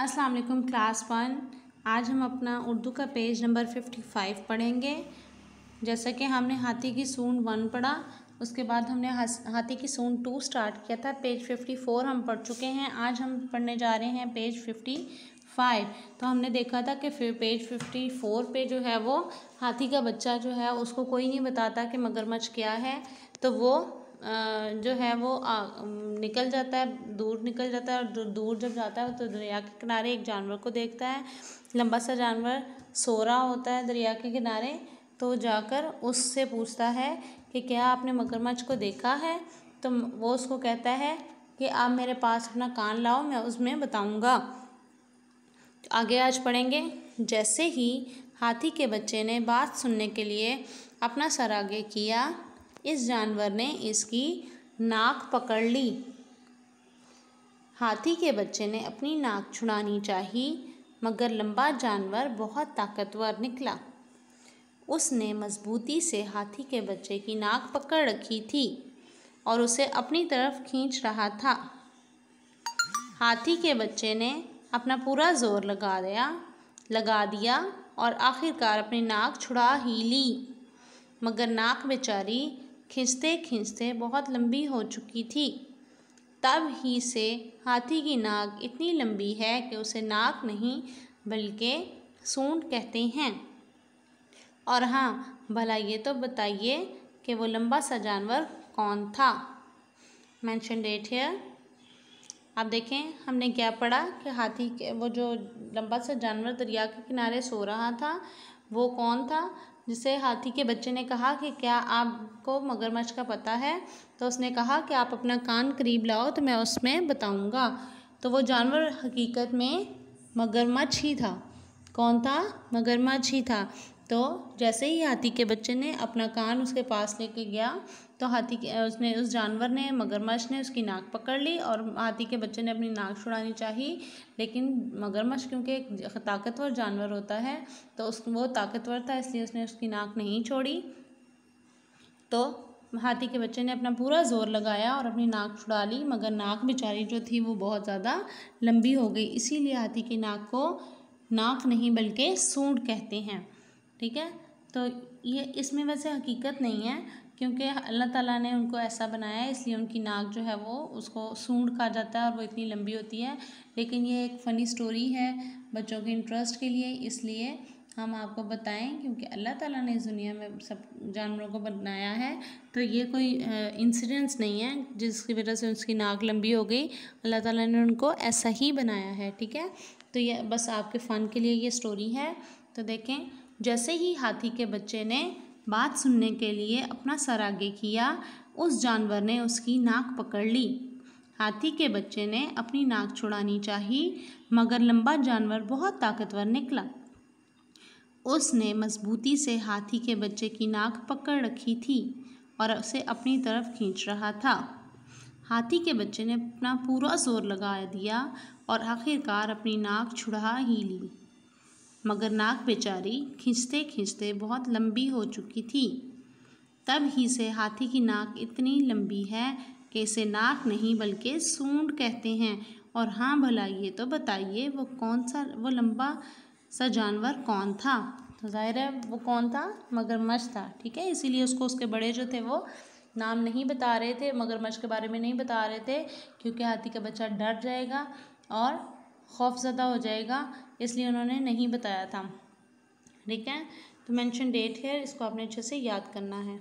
अस्सलाम वालेकुम class one आज हम अपना उर्दू का पेज नंबर फिफ्टी फाइव पढ़ेंगे जैसा कि हमने हाथी की सूंड वन पढ़ा उसके बाद हमने हाथी की सूंड टू स्टार्ट किया था पेज फिफ्टी फोर हम पढ़ चुके हैं आज हम पढ़ने जा रहे हैं पेज फिफ्टी फाइव तो हमने देखा था कि फिर पेज फिफ्टी फोर पे जो है वो हाथी का बच्चा जो है उसको कोई नहीं बताता कि मगरमच्छ क्या है तो वो जो है वो निकल जाता है दूर निकल जाता है और दूर जब जाता है तो दरिया के किनारे एक जानवर को देखता है लंबा सा जानवर सो रहा होता है दरिया के किनारे तो जाकर उससे पूछता है कि क्या आपने मगरमच्छ को देखा है तो वो उसको कहता है कि आप मेरे पास अपना कान लाओ मैं उसमें बताऊँगा तो आगे आज पढ़ेंगे जैसे ही हाथी के बच्चे ने बात सुनने के लिए अपना सर आगे किया इस जानवर ने इसकी नाक पकड़ ली हाथी के बच्चे ने अपनी नाक छुड़ानी चाही मगर लंबा जानवर बहुत ताकतवर निकला उसने मजबूती से हाथी के बच्चे की नाक पकड़ रखी थी और उसे अपनी तरफ खींच रहा था हाथी के बच्चे ने अपना पूरा जोर लगा दिया लगा दिया और आखिरकार अपनी नाक छुड़ा ही ली मगर नाक बेचारी खींचते खींचते बहुत लंबी हो चुकी थी तब ही से हाथी की नाक इतनी लंबी है कि उसे नाक नहीं बल्कि सूंड कहते हैं और हाँ भला ये तो बताइए कि वो लंबा सा जानवर कौन था मैंशन डेट हेयर आप देखें हमने क्या पढ़ा कि हाथी के वो जो लंबा सा जानवर दरिया के किनारे सो रहा था वो कौन था जिसे हाथी के बच्चे ने कहा कि क्या आपको मगरमच्छ का पता है तो उसने कहा कि आप अपना कान करीब लाओ तो मैं उसमें बताऊंगा तो वो जानवर हकीकत में मगरमच्छ ही था कौन था मगरमच्छ ही था तो जैसे ही हाथी के बच्चे ने अपना कान उसके पास लेके गया तो हाथी के उसने उस जानवर ने मगरमच्छ ने उसकी नाक पकड़ ली और हाथी के बच्चे ने अपनी नाक छुड़ानी चाहिए लेकिन मगरमच्छ क्योंकि एक ताकतवर जानवर होता है तो उस वो ताकतवर था इसलिए उसने उसकी नाक नहीं छोड़ी तो हाथी के बच्चे ने अपना पूरा जोर लगाया और अपनी नाक छुड़ा ली मगर नाक बेचारी जो थी वो बहुत ज़्यादा लंबी हो गई इसीलिए हाथी की नाक को नाक नहीं बल्कि सूंड कहते हैं ठीक है तो ये इसमें वैसे हकीकत नहीं है क्योंकि अल्लाह ताला ने उनको ऐसा बनाया है इसलिए उनकी नाक जो है वो उसको सूंड कहा जाता है और वो इतनी लंबी होती है लेकिन ये एक फ़नी स्टोरी है बच्चों के इंटरेस्ट के लिए इसलिए हम आपको बताएं क्योंकि अल्लाह ताला ने इस दुनिया में सब जानवरों को बनाया है तो ये कोई इंसिडेंस नहीं है जिसकी वजह से उसकी नाक लंबी हो गई अल्लाह ताला ने उनको ऐसा ही बनाया है ठीक है तो ये बस आपके फ़न के लिए ये स्टोरी है तो देखें जैसे ही हाथी के बच्चे ने बात सुनने के लिए अपना सर आगे किया उस जानवर ने उसकी नाक पकड़ ली हाथी के बच्चे ने अपनी नाक छुड़ानी चाही मगर लंबा जानवर बहुत ताकतवर निकला उसने मजबूती से हाथी के बच्चे की नाक पकड़ रखी थी और उसे अपनी तरफ खींच रहा था हाथी के बच्चे ने अपना पूरा जोर लगा दिया और आखिरकार अपनी नाक छुड़ा ही ली मगर नाक बेचारी खींचते खींचते बहुत लंबी हो चुकी थी तब ही से हाथी की नाक इतनी लंबी है कि इसे नाक नहीं बल्कि सूंड कहते हैं और हाँ भला ये तो बताइए वो कौन सा वो लंबा सा जानवर कौन था तो जाहिर है वो कौन था मगरमच्छ था ठीक है इसीलिए उसको उसके बड़े जो थे वो नाम नहीं बता रहे थे मगरमच्छ के बारे में नहीं बता रहे थे क्योंकि हाथी का बच्चा डर जाएगा और खौफजदा हो जाएगा इसलिए उन्होंने नहीं बताया था ठीक है तो मेंशन डेट है इसको आपने अच्छे से याद करना है